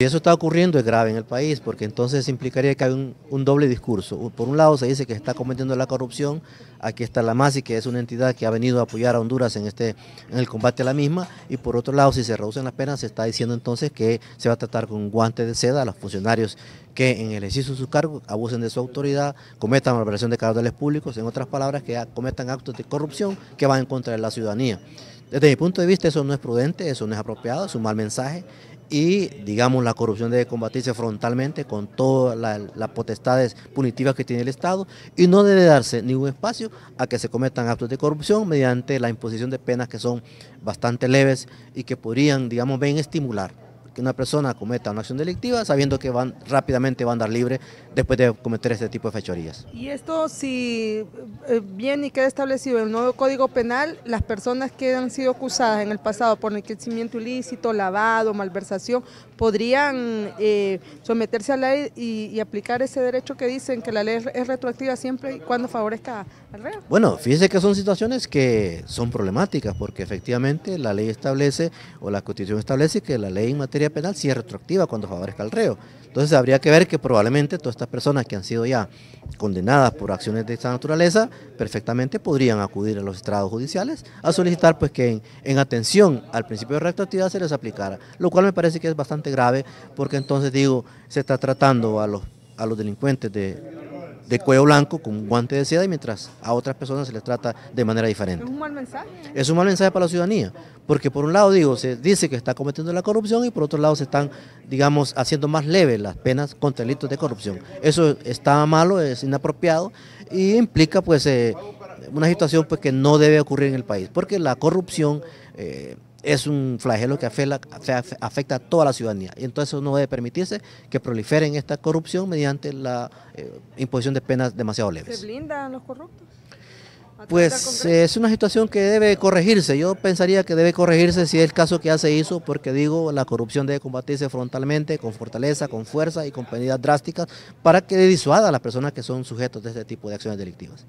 Si eso está ocurriendo es grave en el país, porque entonces implicaría que hay un, doble discurso. Por un lado se dice que se está cometiendo la corrupción, aquí está la MASI, que es una entidad que ha venido a apoyar a Honduras en, este, en el combate a la misma, y por otro lado si se reducen las penas se está diciendo entonces que se va a tratar con guantes de seda a los funcionarios que en el ejercicio de sus cargos abusen de su autoridad, cometan malversación de caudales públicos, en otras palabras, que cometan actos de corrupción que van en contra de la ciudadanía. Desde mi punto de vista eso no es prudente, eso no es apropiado, es un mal mensaje y digamos la corrupción debe combatirse frontalmente con todas las potestades punitivas que tiene el Estado y no debe darse ningún espacio a que se cometan actos de corrupción mediante la imposición de penas que son bastante leves y que podrían, digamos, bien estimular que una persona cometa una acción delictiva sabiendo que van rápidamente va a andar libre después de cometer este tipo de fechorías. Y esto si eh, bien y queda establecido en el nuevo Código Penal, las personas que han sido acusadas en el pasado por enriquecimiento ilícito, lavado, malversación, podrían eh, someterse a la ley y, aplicar ese derecho que dicen que la ley es retroactiva siempre y cuando favorezca al reo. Bueno, fíjese que son situaciones que son problemáticas porque efectivamente la ley establece o la Constitución establece que la ley en materia penal si es retroactiva cuando favorezca el reo. Entonces habría que ver que probablemente todas estas personas que han sido ya condenadas por acciones de esta naturaleza, perfectamente podrían acudir a los estrados judiciales a solicitar pues que en, atención al principio de retroactividad se les aplicara, lo cual me parece que es bastante grave porque entonces digo, se está tratando a los, a los delincuentes de de cuello blanco con un guante de seda y mientras a otras personas se les trata de manera diferente. Es un mal mensaje. Es un mal mensaje para la ciudadanía, porque por un lado digo, se dice que está cometiendo la corrupción y por otro lado se están, digamos, haciendo más leves las penas contra delitos de corrupción. Eso está malo, es inapropiado y implica pues eh, una situación pues que no debe ocurrir en el país, porque la corrupción eh, es un flagelo que afecta a toda la ciudadanía. Y entonces no debe permitirse que proliferen esta corrupción mediante la eh, imposición de penas demasiado leves. ¿Se blindan los corruptos? Pues eh, es una situación que debe corregirse. Yo pensaría que debe corregirse si es el caso que ya se hizo, porque digo, la corrupción debe combatirse frontalmente, con fortaleza, con fuerza y con medidas drásticas para que disuada a las personas que son sujetos de este tipo de acciones delictivas.